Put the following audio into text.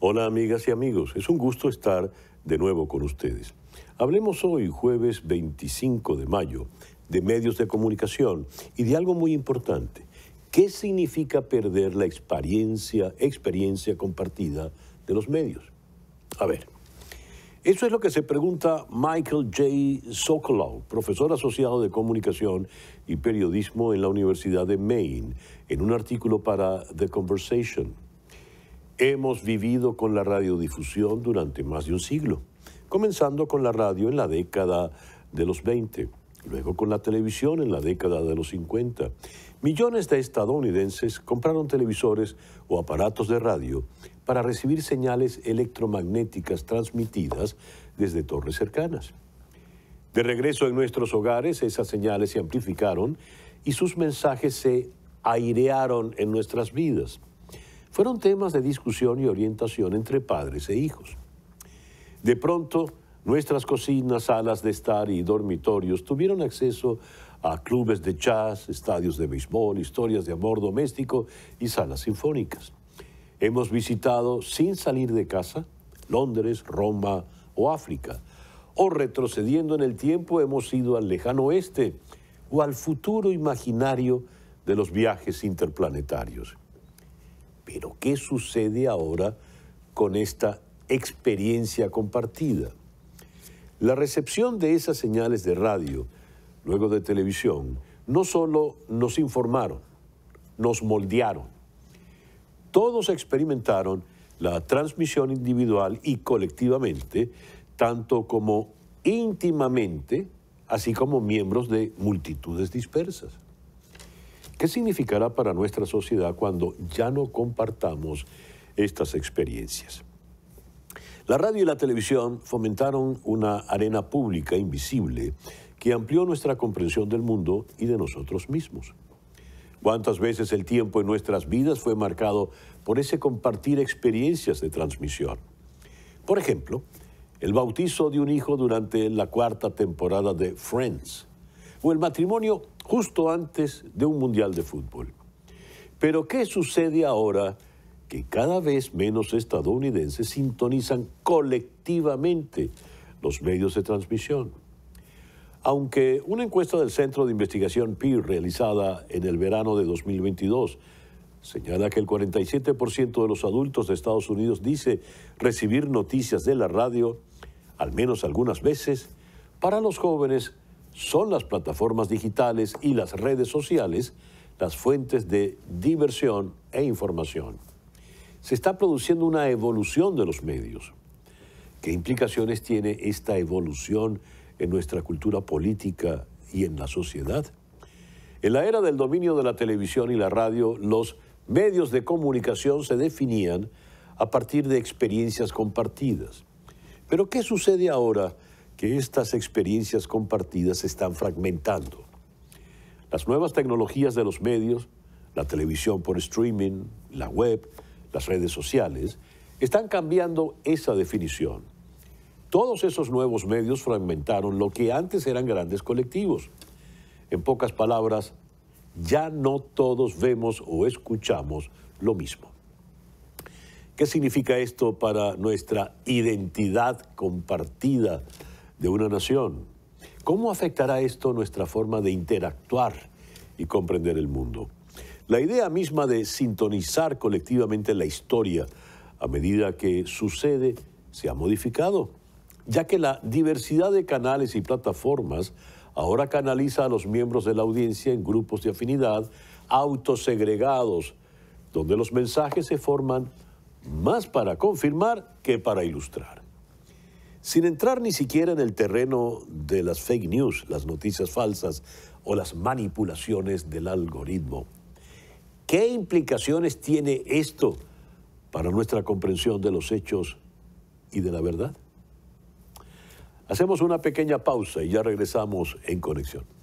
Hola amigas y amigos, es un gusto estar de nuevo con ustedes. Hablemos hoy, jueves 25 de mayo, de medios de comunicación y de algo muy importante. ¿Qué significa perder la experiencia, experiencia compartida de los medios? A ver, eso es lo que se pregunta Michael J. Sokolow, profesor asociado de comunicación y periodismo en la Universidad de Maine, en un artículo para The Conversation hemos vivido con la radiodifusión durante más de un siglo, comenzando con la radio en la década de los 20, luego con la televisión en la década de los 50. Millones de estadounidenses compraron televisores o aparatos de radio para recibir señales electromagnéticas transmitidas desde torres cercanas. De regreso en nuestros hogares, esas señales se amplificaron y sus mensajes se airearon en nuestras vidas fueron temas de discusión y orientación entre padres e hijos. De pronto, nuestras cocinas, salas de estar y dormitorios tuvieron acceso a clubes de chas, estadios de béisbol, historias de amor doméstico y salas sinfónicas. Hemos visitado sin salir de casa Londres, Roma o África. O retrocediendo en el tiempo hemos ido al lejano oeste o al futuro imaginario de los viajes interplanetarios. Pero ¿qué sucede ahora con esta experiencia compartida? La recepción de esas señales de radio, luego de televisión, no solo nos informaron, nos moldearon. Todos experimentaron la transmisión individual y colectivamente, tanto como íntimamente, así como miembros de multitudes dispersas. ¿Qué significará para nuestra sociedad cuando ya no compartamos estas experiencias? La radio y la televisión fomentaron una arena pública invisible que amplió nuestra comprensión del mundo y de nosotros mismos. ¿Cuántas veces el tiempo en nuestras vidas fue marcado por ese compartir experiencias de transmisión? Por ejemplo, el bautizo de un hijo durante la cuarta temporada de Friends, o el matrimonio justo antes de un Mundial de Fútbol. Pero ¿qué sucede ahora que cada vez menos estadounidenses sintonizan colectivamente los medios de transmisión? Aunque una encuesta del Centro de Investigación Pew realizada en el verano de 2022 señala que el 47% de los adultos de Estados Unidos dice recibir noticias de la radio, al menos algunas veces, para los jóvenes son las plataformas digitales y las redes sociales las fuentes de diversión e información. Se está produciendo una evolución de los medios. ¿Qué implicaciones tiene esta evolución en nuestra cultura política y en la sociedad? En la era del dominio de la televisión y la radio, los medios de comunicación se definían a partir de experiencias compartidas. Pero ¿qué sucede ahora que estas experiencias compartidas se están fragmentando. Las nuevas tecnologías de los medios, la televisión por streaming, la web, las redes sociales, están cambiando esa definición. Todos esos nuevos medios fragmentaron lo que antes eran grandes colectivos. En pocas palabras, ya no todos vemos o escuchamos lo mismo. ¿Qué significa esto para nuestra identidad compartida de una nación. ¿Cómo afectará esto nuestra forma de interactuar y comprender el mundo? La idea misma de sintonizar colectivamente la historia a medida que sucede se ha modificado, ya que la diversidad de canales y plataformas ahora canaliza a los miembros de la audiencia en grupos de afinidad autosegregados, donde los mensajes se forman más para confirmar que para ilustrar. Sin entrar ni siquiera en el terreno de las fake news, las noticias falsas o las manipulaciones del algoritmo. ¿Qué implicaciones tiene esto para nuestra comprensión de los hechos y de la verdad? Hacemos una pequeña pausa y ya regresamos en conexión.